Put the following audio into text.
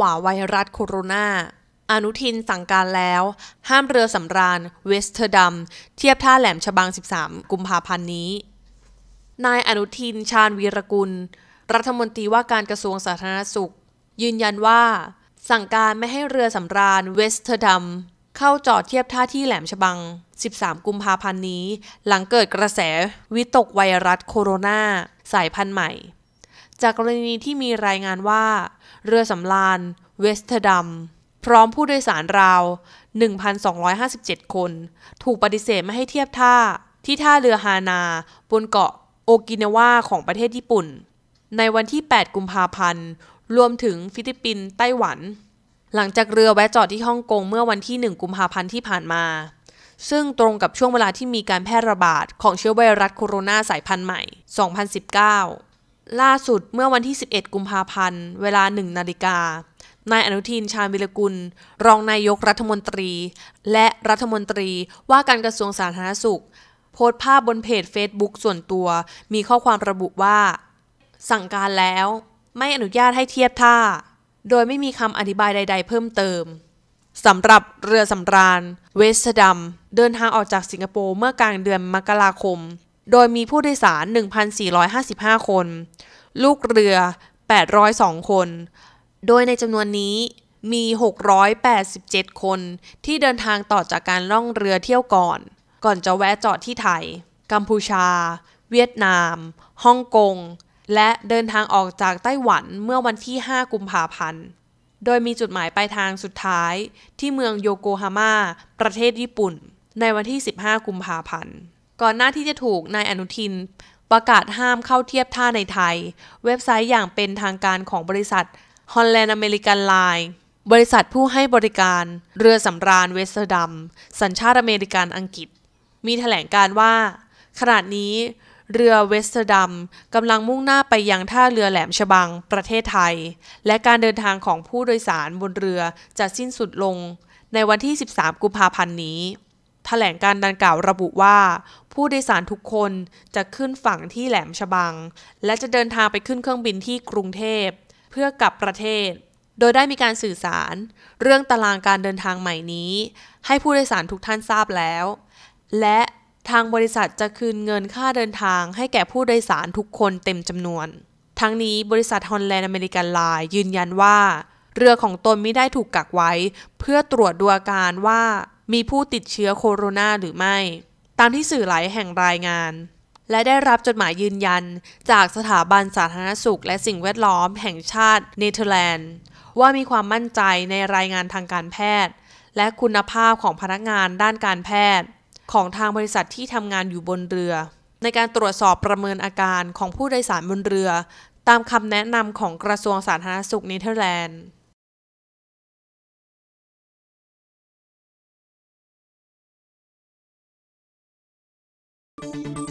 วาไวรัสโคโรนาอนุทินสั่งการแล้ว ห้ามเรือสำราญเวสเทอร์ดัมเทียบท่าแหลมฉบัง 13 กุมภาพันธ์นี้ นายอนุทินชาญวีรกุล รัฐมนตรีว่าการกระทรวงสาธารณสุขยืนยันว่า สั่งการไม่ให้เรือสำราญเวสเทอร์ดัมเข้าจอดเทียบท่าที่แหลมฉบัง 13 กุมภาพันธ์นี้ หลังเกิดกระแสวิตกไวรัสโคโรนาสายพันธุ์ใหม่จากกรณีที่มีรายงานว่า เรือสำราญเวสเทอร์ดัม พร้อมผู้โดยสารราว 1,257 คน ถูกปฏิเสธไม่ให้เทียบท่าที่ท่าเรือฮานา บนเกาะโอกินาวาของประเทศญี่ปุ่น ในวันที่ 8 กุมภาพันธ์ รวมถึงฟิลิปปินส์ไต้หวัน หลังจากเรือแวะจอดที่ฮ่องกงเมื่อวันที่ 1 กุมภาพันธ์ที่ผ่านมา ซึ่งตรงกับช่วงเวลาที่มีการแพร่ระบาดของเชื้อไวรัสโคโรนาสายพันธุ์ใหม่ 2019ล่าสุดเมื่อวันที่ 11 กุมภาพันธ์ เวลา 1นาฬิกานายอนุทินชาญวิรกุล รองนายกรัฐมนตรี และรัฐมนตรีว่าการกระทรวงสาธารณสุข โพสต์ภาพบนเพจเฟซบุ๊กส่วนตัว มีข้อความระบุว่า สั่งการแล้วไม่อนุญาตให้เทียบท่า โดยไม่มีคำอธิบายใดๆเพิ่มเติมสำหรับเรือสำราญ เวสดัมเดินทางออกจากสิงคโปร์เมื่อกลางเดือนมกราคมโดยมีผู้โดยสาร 1,455 คน ลูกเรือ 802 คน โดยในจำนวนนี้มี 687 คนที่เดินทางต่อจากการล่องเรือเที่ยวก่อน ก่อนจะแวะจอดที่ไทย กัมพูชา เวียดนาม ฮ่องกง และเดินทางออกจากไต้หวันเมื่อวันที่ 5 กุมภาพันธ์ โดยมีจุดหมายปลายทางสุดท้ายที่เมืองโยโกฮาม่า ประเทศญี่ปุ่น ในวันที่ 15 กุมภาพันธ์ก่อนหน้าที่จะถูกนายอนุทินประกาศห้ามเข้าเทียบท่าในไทย เว็บไซต์อย่างเป็นทางการของบริษัท Holland American Line บริษัทผู้ให้บริการเรือสำราญเวสต์ดัมสัญชาติอเมริกันอังกฤษ มีแถลงการว่าขณะนี้เรือเวสต์ดัมกำลังมุ่งหน้าไปยังท่าเรือแหลมฉบังประเทศไทย และการเดินทางของผู้โดยสารบนเรือจะสิ้นสุดลง ในวันที่ 13 กุมภาพันธ์นี้ถลงการดังกล่าวระบุว่า ผู้โดยสารทุกคนจะขึ้นฝั่งที่แหลมฉบัง และจะเดินทางไปขึ้นเครื่องบินที่กรุงเทพ เพื่อกลับประเทศ โดยได้มีการสื่อสาร เรื่องตารางการเดินทางใหม่นี้ ให้ผู้โดยสารทุกท่านทราบแล้ว และทางบริษัทจะคืนเงินค่าเดินทางให้แก่ผู้โดยสารทุกคนเต็มจำนวน ทั้งนี้บริษัทฮอลแลนด์อเมริกันไลน์ยืนยันว่า เรือของตนไม่ได้ถูกกักไว้ เพื่อตรวจดูอาการว่ามีผู้ติดเชื้อโคโรนาหรือไม่ ตามที่สื่อหลายแห่งรายงาน และได้รับจดหมายยืนยันจากสถาบันสาธารณสุขและสิ่งแวดล้อมแห่งชาติเนเธอร์แลนด์ว่ามีความมั่นใจในรายงานทางการแพทย์ และคุณภาพของพนักงานด้านการแพทย์ ของทางบริษัทที่ทำงานอยู่บนเรือ ในการตรวจสอบประเมินอาการของผู้โดยสารบนเรือ ตามคำแนะนำของกระทรวงสาธารณสุขเนเธอร์แลนด์ Música